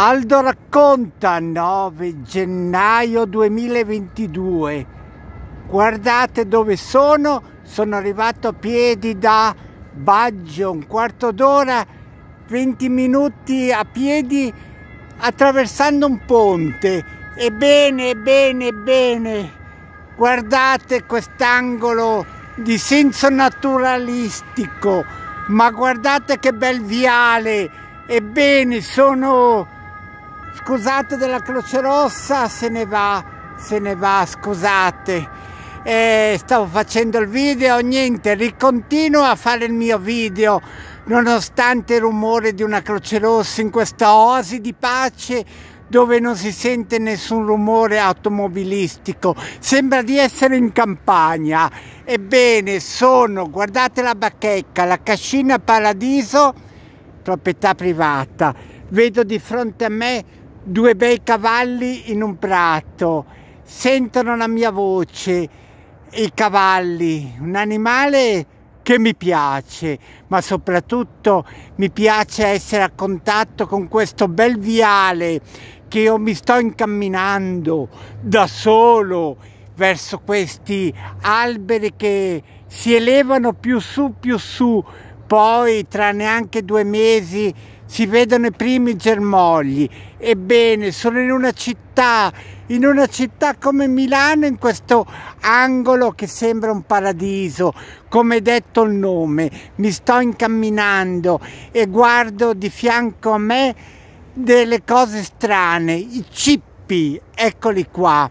Aldo racconta 9 gennaio 2022. Guardate dove sono, sono arrivato a piedi da Baggio, un quarto d'ora, 20 minuti a piedi attraversando un ponte. Ebbene, bene, bene, guardate quest'angolo di senso naturalistico, ma guardate che bel viale. Ebbene, sono scusate della Croce Rossa, se ne va, se ne va, scusate. Eh, stavo facendo il video, niente, ricontinuo a fare il mio video nonostante il rumore di una Croce Rossa in questa oasi di pace dove non si sente nessun rumore automobilistico, sembra di essere in campagna. Ebbene, sono, guardate la bacchecca, la Cascina Paradiso, proprietà privata. Vedo di fronte a me due bei cavalli in un prato, sentono la mia voce, i cavalli, un animale che mi piace, ma soprattutto mi piace essere a contatto con questo bel viale che io mi sto incamminando da solo verso questi alberi che si elevano più su più su, poi tra neanche due mesi si vedono i primi germogli Ebbene, sono in una città, in una città come Milano, in questo angolo che sembra un paradiso, come detto il nome. Mi sto incamminando e guardo di fianco a me delle cose strane, i cippi, eccoli qua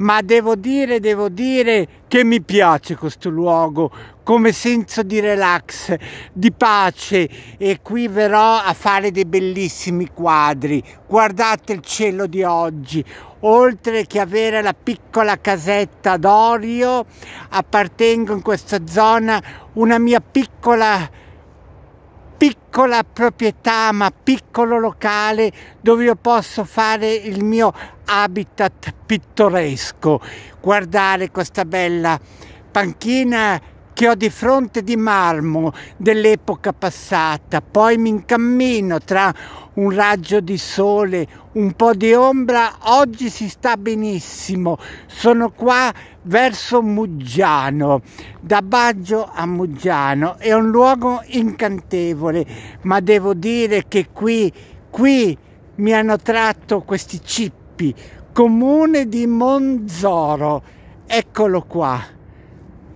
ma devo dire, devo dire che mi piace questo luogo come senso di relax, di pace e qui verrò a fare dei bellissimi quadri. Guardate il cielo di oggi, oltre che avere la piccola casetta d'Orio, appartengo in questa zona una mia piccola piccola proprietà ma piccolo locale dove io posso fare il mio habitat pittoresco guardare questa bella panchina che ho di fronte di marmo dell'epoca passata, poi mi incammino tra un raggio di sole, un po' di ombra, oggi si sta benissimo, sono qua verso Muggiano, da Baggio a Muggiano, è un luogo incantevole, ma devo dire che qui, qui mi hanno tratto questi cippi, comune di Monzoro, eccolo qua.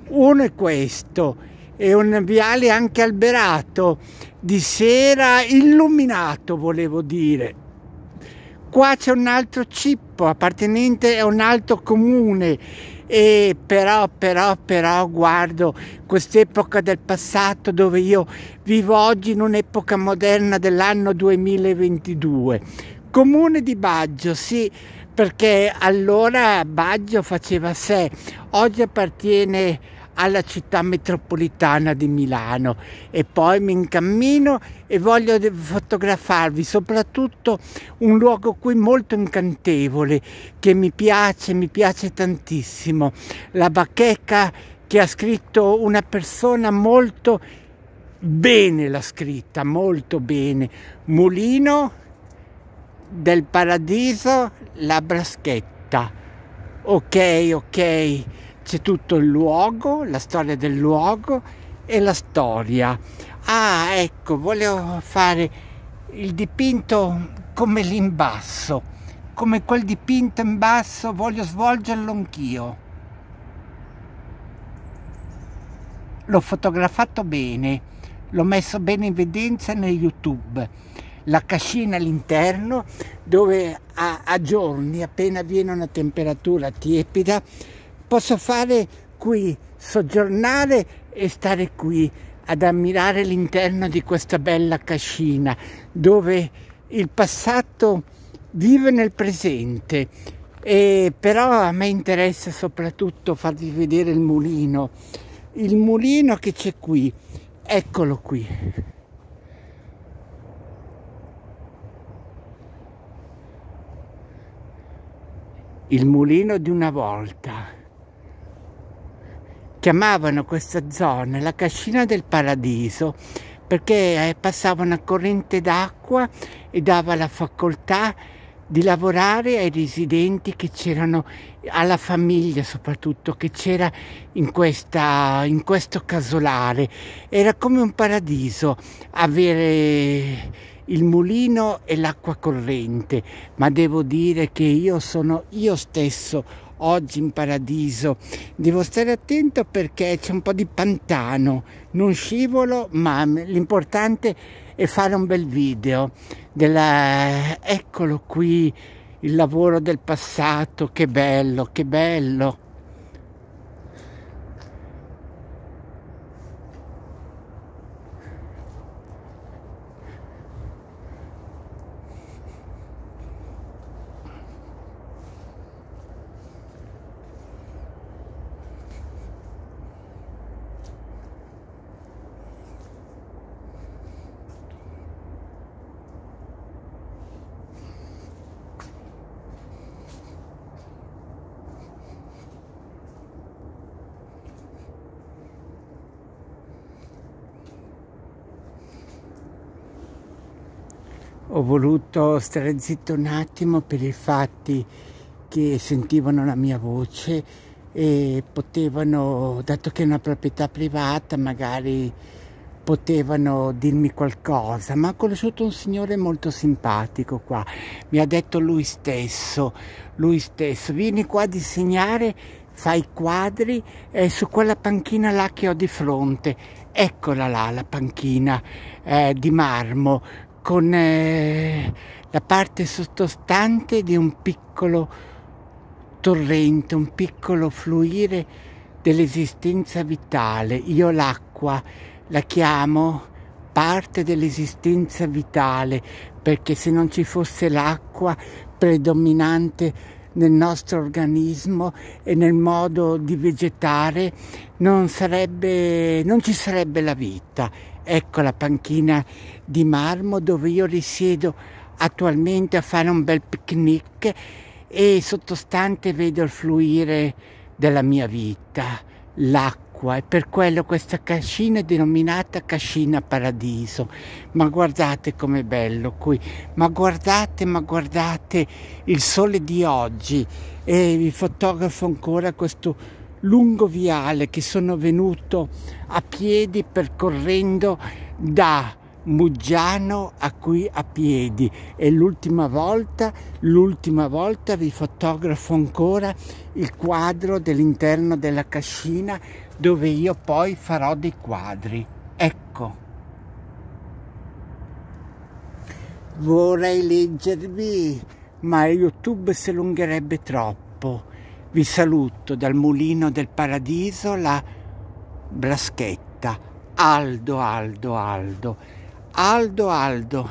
Uno è questo, è un viale anche alberato, di sera illuminato volevo dire. Qua c'è un altro cippo appartenente a un altro comune e però, però, però guardo quest'epoca del passato dove io vivo oggi in un'epoca moderna dell'anno 2022. Comune di Baggio, sì, perché allora Baggio faceva sé, oggi appartiene alla città metropolitana di Milano e poi mi incammino e voglio fotografarvi soprattutto un luogo qui molto incantevole che mi piace, mi piace tantissimo, la bacheca che ha scritto una persona molto bene la scritta, molto bene, Mulino del paradiso la braschetta. Ok, ok, c'è tutto il luogo, la storia del luogo e la storia. Ah, ecco, volevo fare il dipinto come l'imbasso, come quel dipinto in basso, voglio svolgerlo anch'io. L'ho fotografato bene, l'ho messo bene in evidenza nel YouTube la cascina all'interno dove a, a giorni, appena viene una temperatura tiepida, posso fare qui, soggiornare e stare qui ad ammirare l'interno di questa bella cascina dove il passato vive nel presente e però a me interessa soprattutto farvi vedere il mulino il mulino che c'è qui eccolo qui il mulino di una volta. Chiamavano questa zona la cascina del paradiso perché eh, passava una corrente d'acqua e dava la facoltà di lavorare ai residenti che c'erano, alla famiglia soprattutto, che c'era in, in questo casolare. Era come un paradiso avere il mulino e l'acqua corrente, ma devo dire che io sono io stesso oggi in paradiso. Devo stare attento perché c'è un po' di pantano, non scivolo, ma l'importante è fare un bel video. Della... Eccolo qui, il lavoro del passato, che bello, che bello. ho voluto stare zitto un attimo per i fatti che sentivano la mia voce e potevano, dato che è una proprietà privata, magari potevano dirmi qualcosa, ma ho conosciuto un signore molto simpatico qua, mi ha detto lui stesso, lui stesso, vieni qua a disegnare, fai quadri eh, su quella panchina là che ho di fronte, eccola là la panchina eh, di marmo con eh, la parte sottostante di un piccolo torrente, un piccolo fluire dell'esistenza vitale. Io l'acqua la chiamo parte dell'esistenza vitale, perché se non ci fosse l'acqua predominante nel nostro organismo e nel modo di vegetare non, sarebbe, non ci sarebbe la vita Ecco la panchina di marmo dove io risiedo attualmente a fare un bel picnic e sottostante vedo il fluire della mia vita, l'acqua e per quello questa cascina è denominata cascina paradiso. Ma guardate com'è bello qui, ma guardate, ma guardate il sole di oggi e vi fotografo ancora questo lungo viale che sono venuto a piedi percorrendo da Muggiano a qui a piedi e l'ultima volta, l'ultima volta vi fotografo ancora il quadro dell'interno della cascina dove io poi farò dei quadri. Ecco. Vorrei leggervi, ma YouTube si allungherebbe troppo. Vi saluto dal mulino del paradiso la Blaschetta. Aldo, Aldo, Aldo. Aldo, Aldo.